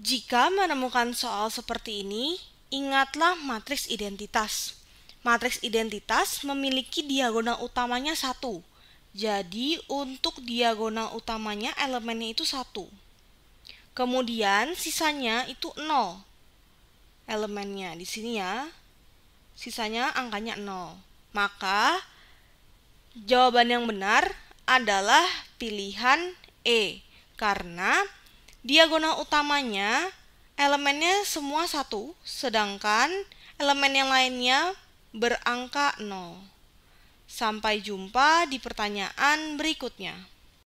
Jika menemukan soal seperti ini, ingatlah matriks identitas. Matriks identitas memiliki diagonal utamanya satu. Jadi, untuk diagonal utamanya elemennya itu satu. Kemudian sisanya itu nol. Elemennya di sini ya. Sisanya angkanya nol. Maka jawaban yang benar adalah pilihan E karena diagonal utamanya elemennya semua satu, sedangkan elemen yang lainnya berangka 0. Sampai jumpa di pertanyaan berikutnya.